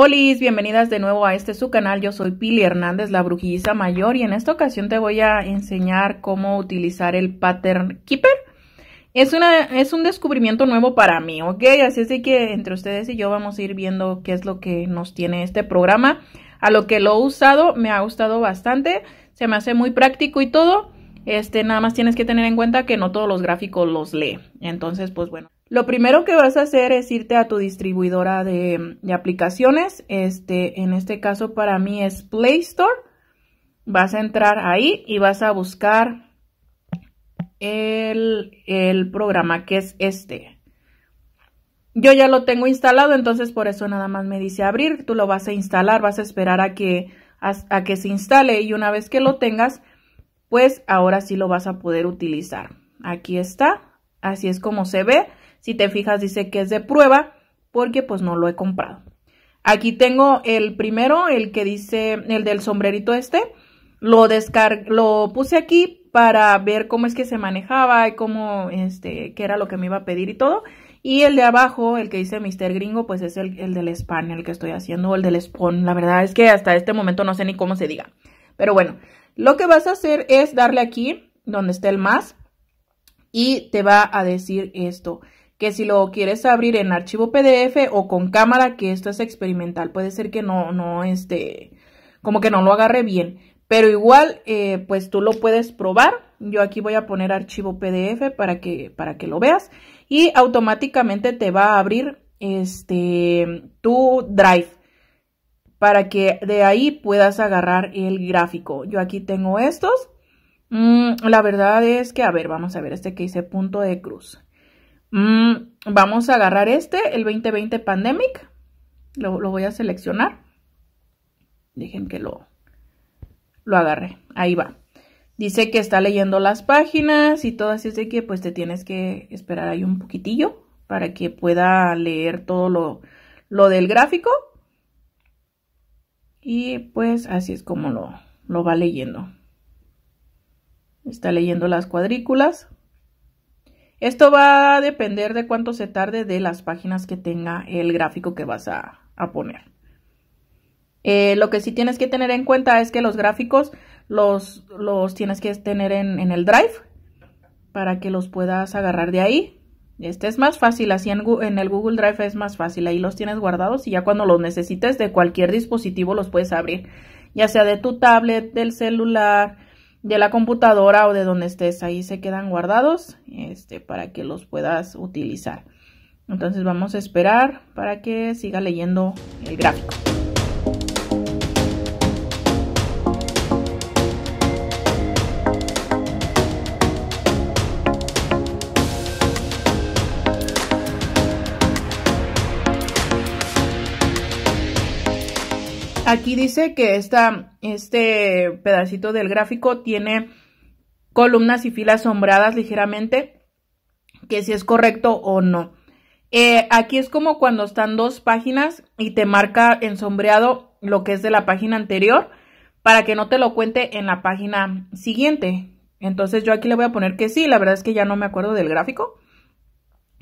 Hola, bienvenidas de nuevo a este su canal. Yo soy Pili Hernández, la brujiza mayor, y en esta ocasión te voy a enseñar cómo utilizar el Pattern Keeper. Es, una, es un descubrimiento nuevo para mí, ¿ok? Así es que entre ustedes y yo vamos a ir viendo qué es lo que nos tiene este programa. A lo que lo he usado, me ha gustado bastante, se me hace muy práctico y todo. Este, nada más tienes que tener en cuenta que no todos los gráficos los lee. Entonces, pues bueno. Lo primero que vas a hacer es irte a tu distribuidora de, aplicaciones. Este, en este caso para mí es Play Store. Vas a entrar ahí y vas a buscar el, programa que es este. Yo ya lo tengo instalado, entonces por eso nada más me dice abrir. Tú lo vas a instalar, vas a esperar a que, a que se instale y una vez que lo tengas, pues ahora sí lo vas a poder utilizar. Aquí está, así es como se ve. Si te fijas dice que es de prueba porque pues no lo he comprado. Aquí tengo el primero, el que dice, el del sombrerito este. Lo lo puse aquí para ver cómo es que se manejaba y cómo, este, qué era lo que me iba a pedir y todo. Y el de abajo, el que dice Mr. Gringo, pues es el, del Span, el que estoy haciendo, o el del Spawn. La verdad es que hasta este momento no sé ni cómo se diga. Pero bueno, lo que vas a hacer es darle aquí, donde está el más, y te va a decir esto que si lo quieres abrir en archivo PDF o con cámara, que esto es experimental, puede ser que no, no, este, como que no lo agarre bien. Pero igual, eh, pues tú lo puedes probar. Yo aquí voy a poner archivo PDF para que, para que lo veas. Y automáticamente te va a abrir este, tu Drive para que de ahí puedas agarrar el gráfico. Yo aquí tengo estos. Mm, la verdad es que, a ver, vamos a ver este que hice punto de cruz. Mm, vamos a agarrar este, el 2020 Pandemic. Lo, voy a seleccionar. Dejen que lo, lo agarre. Ahí va. Dice que está leyendo las páginas y todo, así es de que pues te tienes que esperar ahí un poquitillo para que pueda leer todo lo, del gráfico. Y pues así es como lo, lo va leyendo. Está leyendo las cuadrículas. Esto va a depender de cuánto se tarde de las páginas que tenga el gráfico que vas a, poner. Eh, lo que sí tienes que tener en cuenta es que los gráficos los, tienes que tener en, en, el drive para que los puedas agarrar de ahí. Este es más fácil, así en, en el Google Drive es más fácil, ahí los tienes guardados y ya cuando los necesites de cualquier dispositivo los puedes abrir, ya sea de tu tablet, del celular, de la computadora o de donde estés. Ahí se quedan guardados este, para que los puedas utilizar. Entonces vamos a esperar para que siga leyendo el gráfico. Aquí dice que este pedacito del gráfico tiene columnas y filas sombreadas ligeramente, que si es correcto o no. Eh, aquí es como cuando están dos páginas y te marca en sombreado lo que es de la página anterior para que no te lo cuente en la página siguiente. Entonces yo aquí le voy a poner que sí, la verdad es que ya no me acuerdo del gráfico.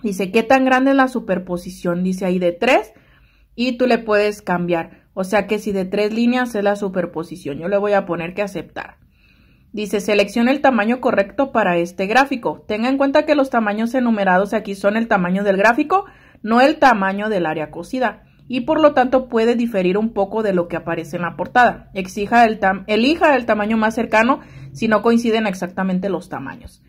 Dice, ¿qué tan grande es la superposición? Dice ahí de tres y tú le puedes cambiar. O sea que si de tres líneas es la superposición, yo le voy a poner que aceptar. Dice, seleccione el tamaño correcto para este gráfico. Tenga en cuenta que los tamaños enumerados aquí son el tamaño del gráfico, no el tamaño del área cosida y por lo tanto puede diferir un poco de lo que aparece en la portada. Exija el elija el tamaño más cercano si no coinciden exactamente los tamaños.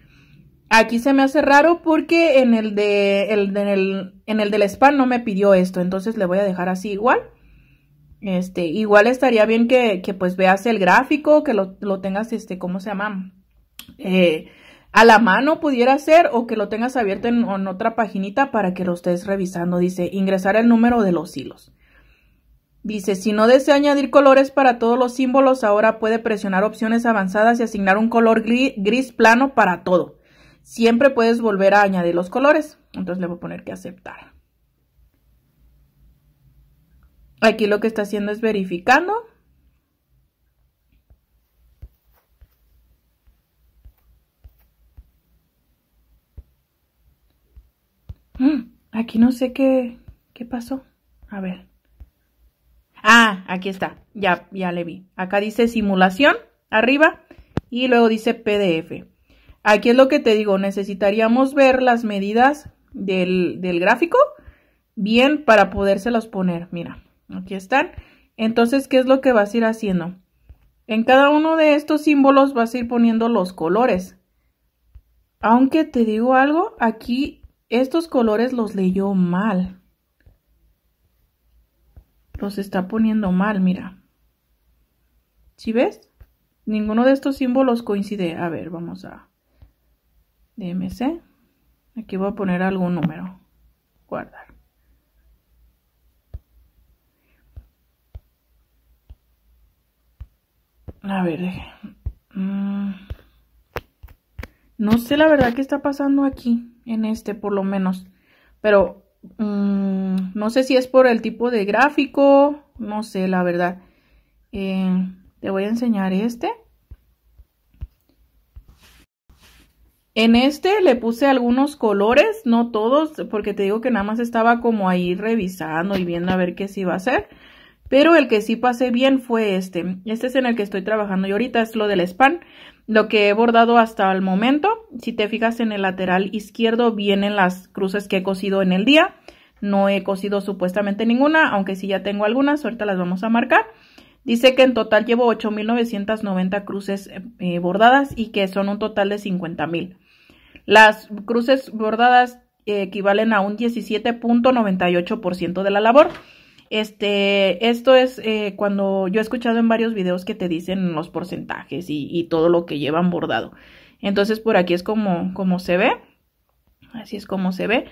Aquí se me hace raro porque en el, de, en el, en el del spam no me pidió esto, entonces le voy a dejar así igual. Este, igual estaría bien que, pues veas el gráfico, que lo, tengas, este, ¿cómo se llama? Eh, a la mano pudiera ser o que lo tengas abierto en, otra paginita para que lo estés revisando. Dice, ingresar el número de los hilos. Dice, si no desea añadir colores para todos los símbolos, ahora puede presionar opciones avanzadas y asignar un color gris, gris plano para todo. Siempre puedes volver a añadir los colores. Entonces le voy a poner que aceptar. Aquí lo que está haciendo es verificando. Mm, aquí no sé qué, qué pasó. A ver. Ah, aquí está. Ya, ya le vi. Acá dice simulación arriba y luego dice PDF. Aquí es lo que te digo. Necesitaríamos ver las medidas del, del gráfico bien para podérselos poner. Mira. Aquí están. Entonces, ¿qué es lo que vas a ir haciendo? En cada uno de estos símbolos vas a ir poniendo los colores. Aunque te digo algo, aquí estos colores los leyó mal. Los está poniendo mal, mira. ¿Sí ves? Ninguno de estos símbolos coincide. A ver, vamos a... DMC. Aquí voy a poner algún número. Guardar. A ver, mm, no sé la verdad qué está pasando aquí, en este por lo menos. Pero mm, no sé si es por el tipo de gráfico, no sé la verdad. Eh, te voy a enseñar este. En este le puse algunos colores, no todos, porque te digo que nada más estaba como ahí revisando y viendo a ver qué se iba a hacer. Pero el que sí pasé bien fue este. Este es en el que estoy trabajando y ahorita es lo del span. Lo que he bordado hasta el momento, si te fijas en el lateral izquierdo, vienen las cruces que he cosido en el día. No he cosido supuestamente ninguna, aunque sí ya tengo algunas, ahorita las vamos a marcar. Dice que en total llevo 8.990 cruces eh, bordadas y que son un total de 50.000. Las cruces bordadas eh, equivalen a un 17.98% de la labor. Este, esto es eh, cuando yo he escuchado en varios videos que te dicen los porcentajes y, todo lo que llevan bordado. Entonces por aquí es como, como se ve. Así es como se ve.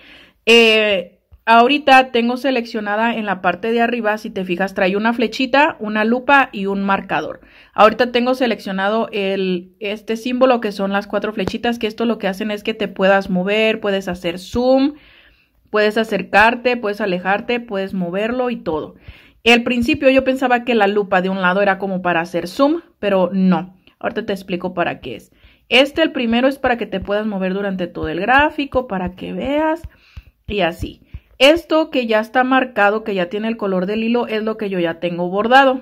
Eh, ahorita tengo seleccionada en la parte de arriba, si te fijas, trae una flechita, una lupa y un marcador. Ahorita tengo seleccionado el, este símbolo que son las cuatro flechitas, que esto lo que hacen es que te puedas mover, puedes hacer zoom, Puedes acercarte, puedes alejarte, puedes moverlo y todo. Al principio yo pensaba que la lupa de un lado era como para hacer zoom, pero no. Ahorita te explico para qué es. Este, el primero, es para que te puedas mover durante todo el gráfico, para que veas y así. Esto que ya está marcado, que ya tiene el color del hilo, es lo que yo ya tengo bordado.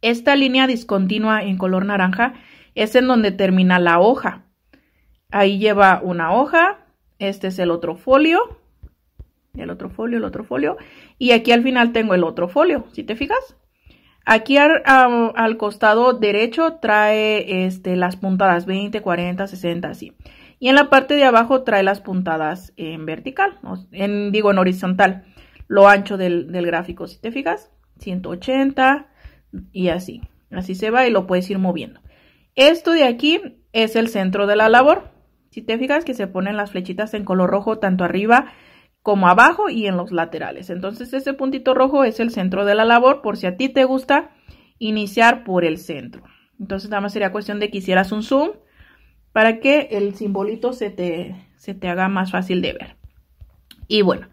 Esta línea discontinua en color naranja es en donde termina la hoja. Ahí lleva una hoja, este es el otro folio el otro folio, el otro folio, y aquí al final tengo el otro folio, si te fijas. Aquí al, costado derecho trae este, las puntadas 20, 40, 60, así. Y en la parte de abajo trae las puntadas en vertical, en, digo en horizontal, lo ancho del, gráfico, si te fijas, 180 y así. Así se va y lo puedes ir moviendo. Esto de aquí es el centro de la labor. Si te fijas que se ponen las flechitas en color rojo tanto arriba como abajo y en los laterales. Entonces ese puntito rojo es el centro de la labor por si a ti te gusta iniciar por el centro. Entonces nada más sería cuestión de que hicieras un zoom para que el simbolito se te, se te haga más fácil de ver. Y bueno,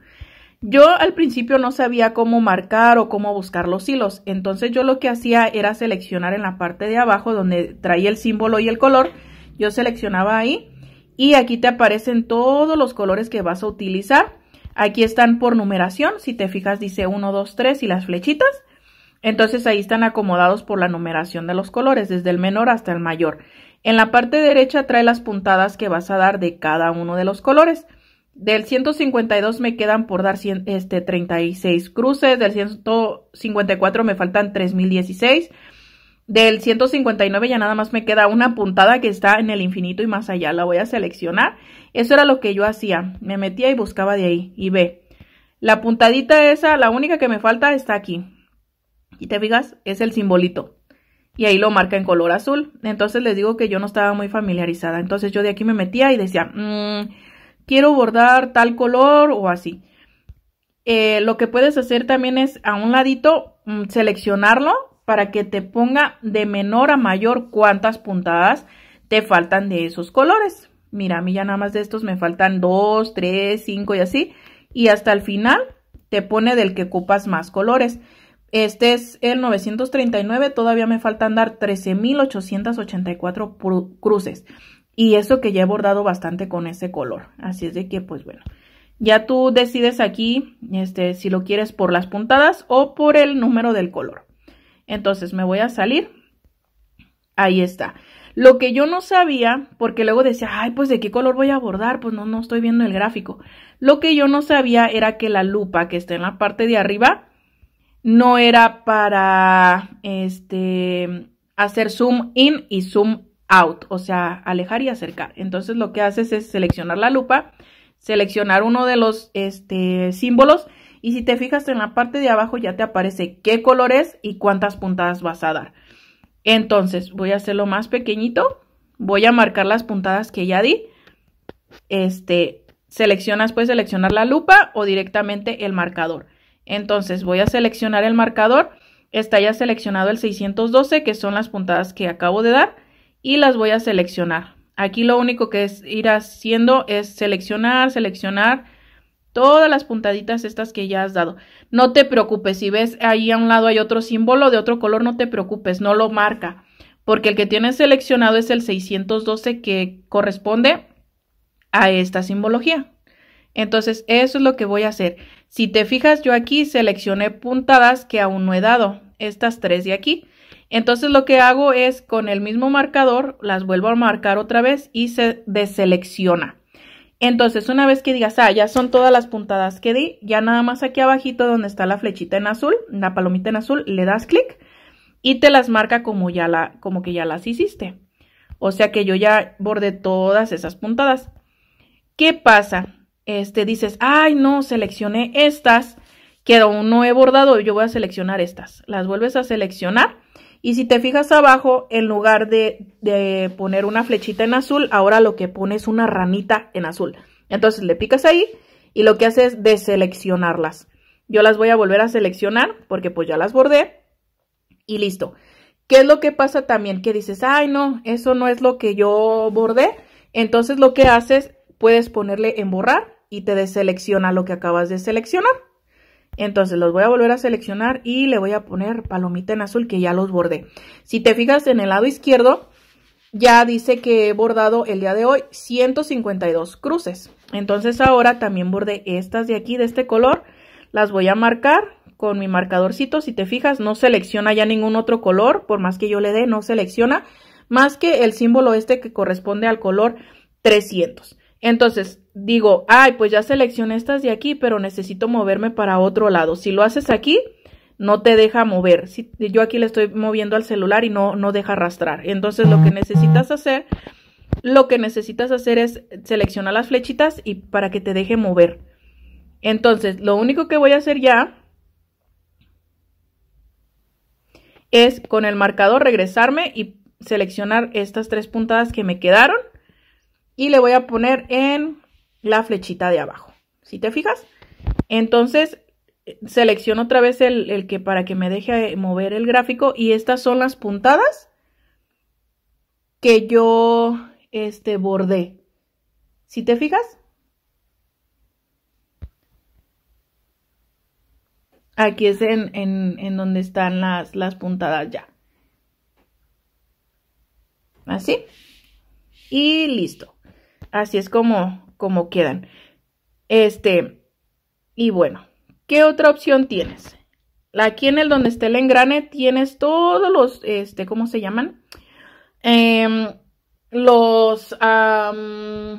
yo al principio no sabía cómo marcar o cómo buscar los hilos, entonces yo lo que hacía era seleccionar en la parte de abajo donde traía el símbolo y el color, yo seleccionaba ahí y aquí te aparecen todos los colores que vas a utilizar Aquí están por numeración, si te fijas dice 1, 2, 3 y las flechitas. Entonces ahí están acomodados por la numeración de los colores, desde el menor hasta el mayor. En la parte derecha trae las puntadas que vas a dar de cada uno de los colores. Del 152 me quedan por dar este, 36 cruces, del 154 me faltan 3016 del 159 ya nada más me queda una puntada que está en el infinito y más allá. La voy a seleccionar. Eso era lo que yo hacía. Me metía y buscaba de ahí. Y ve. La puntadita esa, la única que me falta está aquí. Y te fijas, es el simbolito. Y ahí lo marca en color azul. Entonces les digo que yo no estaba muy familiarizada. Entonces yo de aquí me metía y decía, mm, quiero bordar tal color o así. Eh, lo que puedes hacer también es a un ladito mm, seleccionarlo para que te ponga de menor a mayor cuántas puntadas te faltan de esos colores. Mira, a mí ya nada más de estos me faltan 2, 3, 5 y así. Y hasta el final te pone del que ocupas más colores. Este es el 939, todavía me faltan dar 13.884 cruces. Y eso que ya he bordado bastante con ese color. Así es de que, pues bueno, ya tú decides aquí este, si lo quieres por las puntadas o por el número del color. Entonces me voy a salir. Ahí está. Lo que yo no sabía, porque luego decía, ay, pues de qué color voy a abordar, pues no, no estoy viendo el gráfico. Lo que yo no sabía era que la lupa que está en la parte de arriba no era para este hacer zoom in y zoom out, o sea, alejar y acercar. Entonces lo que haces es seleccionar la lupa, seleccionar uno de los este, símbolos y si te fijas en la parte de abajo ya te aparece qué color es y cuántas puntadas vas a dar. Entonces voy a hacerlo más pequeñito. Voy a marcar las puntadas que ya di. Este, seleccionas, puedes seleccionar la lupa o directamente el marcador. Entonces voy a seleccionar el marcador. Está ya seleccionado el 612, que son las puntadas que acabo de dar. Y las voy a seleccionar. Aquí lo único que es ir haciendo es seleccionar, seleccionar, todas las puntaditas estas que ya has dado. No te preocupes, si ves ahí a un lado hay otro símbolo de otro color, no te preocupes, no lo marca, porque el que tienes seleccionado es el 612 que corresponde a esta simbología. Entonces, eso es lo que voy a hacer. Si te fijas, yo aquí seleccioné puntadas que aún no he dado, estas tres de aquí. Entonces, lo que hago es con el mismo marcador, las vuelvo a marcar otra vez y se deselecciona. Entonces, una vez que digas, ah, ya son todas las puntadas que di, ya nada más aquí abajito donde está la flechita en azul, la palomita en azul, le das clic y te las marca como ya la, como que ya las hiciste. O sea que yo ya bordé todas esas puntadas. ¿Qué pasa? Este, dices, ay no, seleccioné estas, que no he bordado, yo voy a seleccionar estas. Las vuelves a seleccionar y si te fijas abajo, en lugar de, de poner una flechita en azul, ahora lo que pone es una ranita en azul. Entonces le picas ahí y lo que hace es deseleccionarlas. Yo las voy a volver a seleccionar porque pues ya las bordé y listo. ¿Qué es lo que pasa también? Que dices, ay no, eso no es lo que yo bordé. Entonces lo que haces, puedes ponerle en borrar y te deselecciona lo que acabas de seleccionar. Entonces los voy a volver a seleccionar y le voy a poner palomita en azul que ya los bordé. Si te fijas en el lado izquierdo, ya dice que he bordado el día de hoy 152 cruces. Entonces ahora también bordé estas de aquí, de este color. Las voy a marcar con mi marcadorcito. Si te fijas, no selecciona ya ningún otro color, por más que yo le dé, no selecciona. Más que el símbolo este que corresponde al color 300. Entonces, digo, ay, pues ya seleccioné estas de aquí, pero necesito moverme para otro lado. Si lo haces aquí, no te deja mover. yo aquí le estoy moviendo al celular y no, no deja arrastrar. Entonces, lo que necesitas hacer, lo que necesitas hacer es seleccionar las flechitas y para que te deje mover. Entonces, lo único que voy a hacer ya es con el marcador regresarme y seleccionar estas tres puntadas que me quedaron y le voy a poner en la flechita de abajo. Si te fijas? Entonces selecciono otra vez el, que para que me deje mover el gráfico y estas son las puntadas que yo este bordé. Si te fijas? Aquí es en, donde están las puntadas ya. Así. Y listo así es como, como quedan. Este, y bueno, ¿qué otra opción tienes? Aquí en el donde esté el engrane tienes todos los, este, ¿cómo se llaman? Em, los, eh,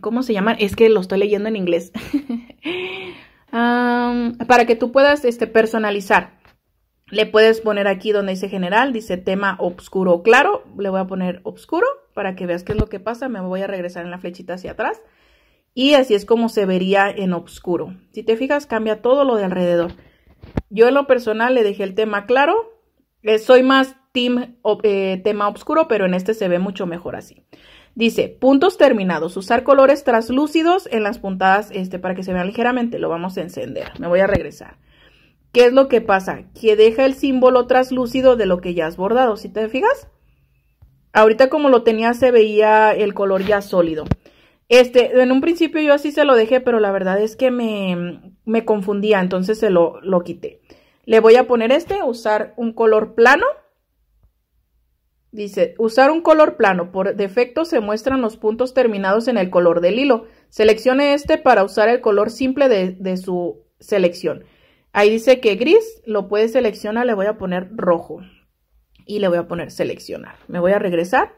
¿cómo se llaman? Es que lo estoy leyendo en inglés. para que tú puedas, este, personalizar. Le puedes poner aquí donde dice general, dice tema oscuro o claro. Le voy a poner oscuro para que veas qué es lo que pasa. Me voy a regresar en la flechita hacia atrás. Y así es como se vería en oscuro. Si te fijas, cambia todo lo de alrededor. Yo en lo personal le dejé el tema claro. Eh, soy más eh, tema oscuro, pero en este se ve mucho mejor así. Dice, puntos terminados. Usar colores translúcidos en las puntadas este, para que se vean ligeramente. Lo vamos a encender. Me voy a regresar. ¿Qué es lo que pasa? Que deja el símbolo translúcido de lo que ya has bordado. Si te fijas, Ahorita como lo tenía se veía el color ya sólido. Este, en un principio yo así se lo dejé, pero la verdad es que me, me confundía, entonces se lo, quité. Le voy a poner este, usar un color plano. Dice, usar un color plano. Por defecto se muestran los puntos terminados en el color del hilo. Seleccione este para usar el color simple de su selección. Ahí dice que gris, lo puede seleccionar, le voy a poner rojo y le voy a poner seleccionar. Me voy a regresar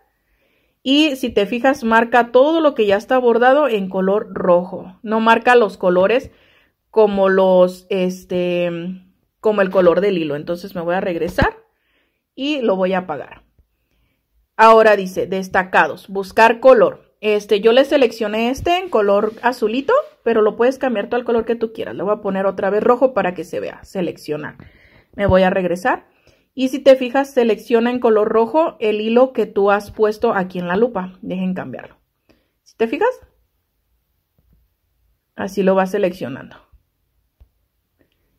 y si te fijas marca todo lo que ya está bordado en color rojo. No marca los colores como los, este, como el color del hilo. Entonces me voy a regresar y lo voy a apagar. Ahora dice destacados, buscar color. Este, yo le seleccioné este en color azulito, pero lo puedes cambiar todo el color que tú quieras. Le voy a poner otra vez rojo para que se vea. Seleccionar. Me voy a regresar y si te fijas, selecciona en color rojo el hilo que tú has puesto aquí en la lupa. Dejen cambiarlo. Si te fijas, así lo va seleccionando.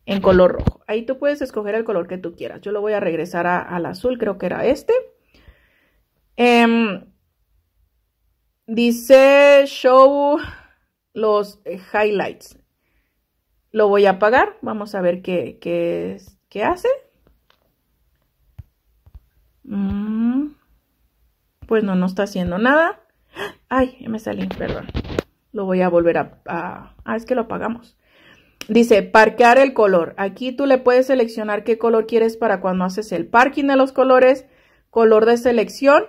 En color rojo. Ahí tú puedes escoger el color que tú quieras. Yo lo voy a regresar al azul, creo que era este. Em, dice show los eh, highlights. Lo voy a apagar. Vamos a ver qué, qué, qué hace. Mm. Pues no, no está haciendo nada. Ay, me salí, perdón. Lo voy a volver a, Ah, es que lo apagamos. Dice, parquear el color. Aquí tú le puedes seleccionar qué color quieres para cuando haces el parking de los colores. Color de selección.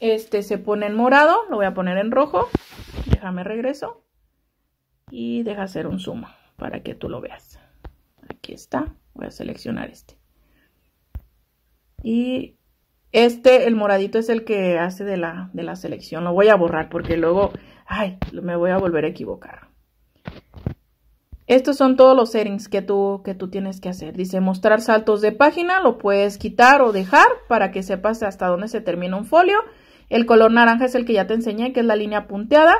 Este se pone en morado. Lo voy a poner en rojo. Déjame regreso. Y deja hacer un zoom para que tú lo veas. Aquí está. Voy a seleccionar este. Y este, el moradito es el que hace de la, selección. Lo voy a borrar porque luego, ay, me voy a volver a equivocar. Estos son todos los settings que tú, que tú tienes que hacer. Dice mostrar saltos de página, lo puedes quitar o dejar para que sepas hasta dónde se termina un folio. El color naranja es el que ya te enseñé, que es la línea punteada.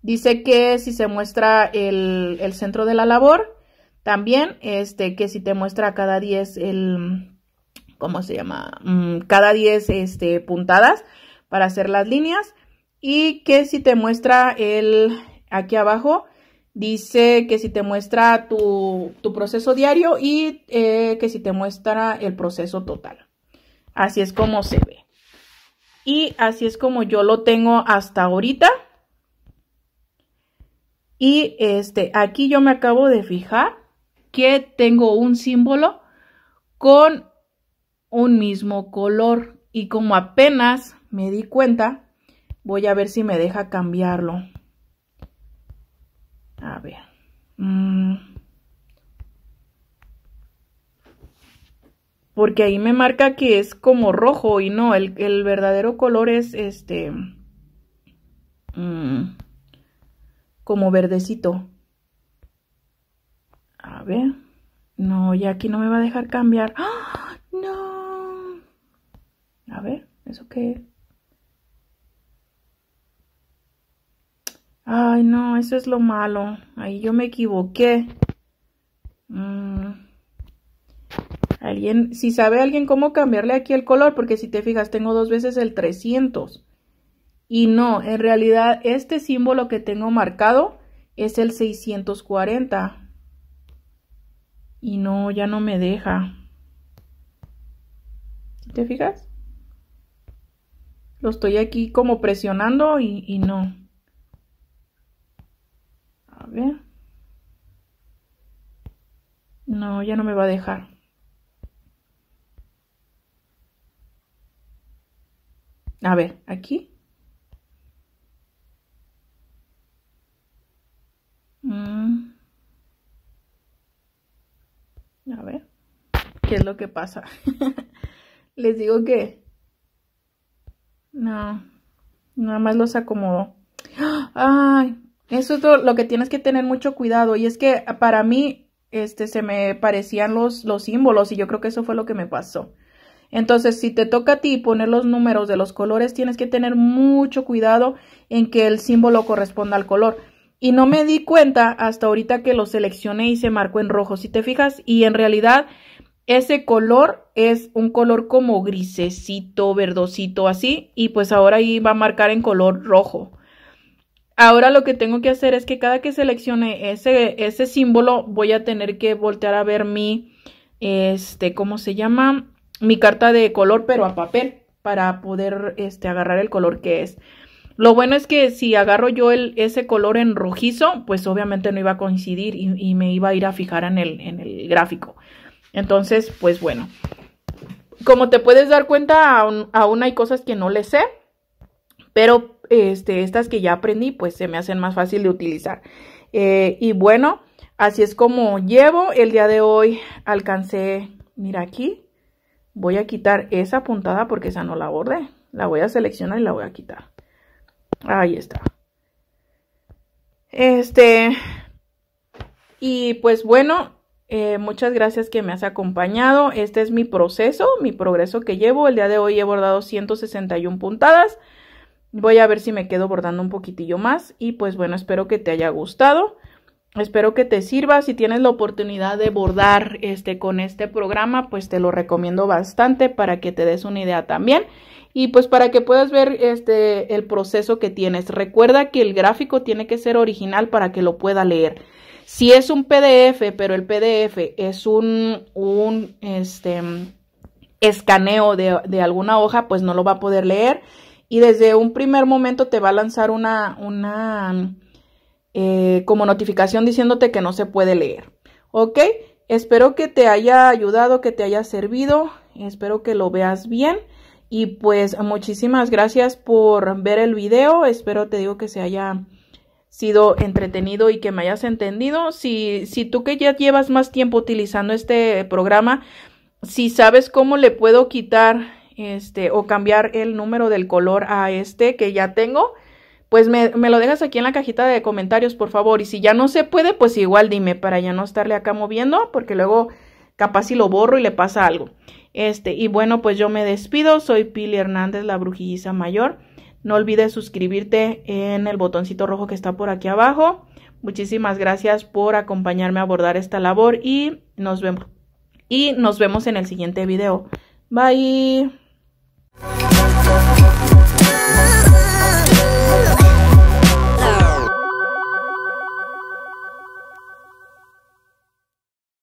Dice que si se muestra el, el centro de la labor, también, este, que si te muestra cada 10 el, ¿cómo se llama? Mm, cada 10 este, puntadas para hacer las líneas. Y que si te muestra el, aquí abajo, dice que si te muestra tu, proceso diario y eh, que si te muestra el proceso total. Así es como se ve. Y así es como yo lo tengo hasta ahorita. Y este, aquí yo me acabo de fijar que tengo un símbolo con un mismo color. Y como apenas me di cuenta, voy a ver si me deja cambiarlo. A ver. Mm. Porque ahí me marca que es como rojo y no, el, el verdadero color es este... Mm, como verdecito. A ver. No, ya aquí no me va a dejar cambiar. ¡Ah! ¡No! Eso que... Ay, no, eso es lo malo. Ahí yo me equivoqué. Mm. Alguien, si sabe alguien cómo cambiarle aquí el color, porque si te fijas, tengo dos veces el 300. Y no, en realidad este símbolo que tengo marcado es el 640. Y no, ya no me deja. ¿Te fijas? Lo estoy aquí como presionando y, no. A ver. No, ya no me va a dejar. A ver, aquí. Mm. A ver, ¿qué es lo que pasa? Les digo que no, nada más los acomodó. Ay, eso es lo, que tienes que tener mucho cuidado. Y es que para mí, este, se me parecían los, los símbolos y yo creo que eso fue lo que me pasó. Entonces, si te toca a ti poner los números de los colores, tienes que tener mucho cuidado en que el símbolo corresponda al color. Y no me di cuenta hasta ahorita que lo seleccioné y se marcó en rojo, si te fijas. Y en realidad ese color es un color como grisecito, verdosito, así. Y pues ahora ahí va a marcar en color rojo. Ahora lo que tengo que hacer es que cada que seleccione ese, ese símbolo voy a tener que voltear a ver mi, este, ¿cómo se llama? Mi carta de color, pero a papel, para poder este, agarrar el color que es. Lo bueno es que si agarro yo el, ese color en rojizo, pues obviamente no iba a coincidir y, y me iba a ir a fijar en el, en el gráfico. Entonces, pues bueno, como te puedes dar cuenta, aún, hay cosas que no le sé, pero este, estas que ya aprendí, pues se me hacen más fácil de utilizar. Eh, y bueno, así es como llevo. El día de hoy alcancé, mira aquí, voy a quitar esa puntada porque esa no la borde. La voy a seleccionar y la voy a quitar. Ahí está. Este, y pues bueno, eh, muchas gracias que me has acompañado. Este es mi proceso, mi progreso que llevo. El día de hoy he bordado 161 puntadas. Voy a ver si me quedo bordando un poquitillo más. Y pues bueno, espero que te haya gustado. Espero que te sirva. Si tienes la oportunidad de bordar este con este programa, pues te lo recomiendo bastante para que te des una idea también. Y pues para que puedas ver este el proceso que tienes. Recuerda que el gráfico tiene que ser original para que lo pueda leer. Si es un PDF, pero el PDF es un, este, escaneo de, alguna hoja, pues no lo va a poder leer. Y desde un primer momento te va a lanzar una, una eh, como notificación diciéndote que no se puede leer. ¿Ok? Espero que te haya ayudado, que te haya servido. Espero que lo veas bien. Y pues muchísimas gracias por ver el video. Espero te digo que se haya sido entretenido y que me hayas entendido. Si, si tú que ya llevas más tiempo utilizando este programa, si sabes cómo le puedo quitar este o cambiar el número del color a este que ya tengo, pues me, lo dejas aquí en la cajita de comentarios, por favor. Y si ya no se puede, pues igual dime para ya no estarle acá moviendo, porque luego capaz si lo borro y le pasa algo. Este, y bueno, pues yo me despido. Soy Pili Hernández, la brujilliza mayor. No olvides suscribirte en el botoncito rojo que está por aquí abajo. Muchísimas gracias por acompañarme a abordar esta labor y nos vemos. Y nos vemos en el siguiente video. Bye.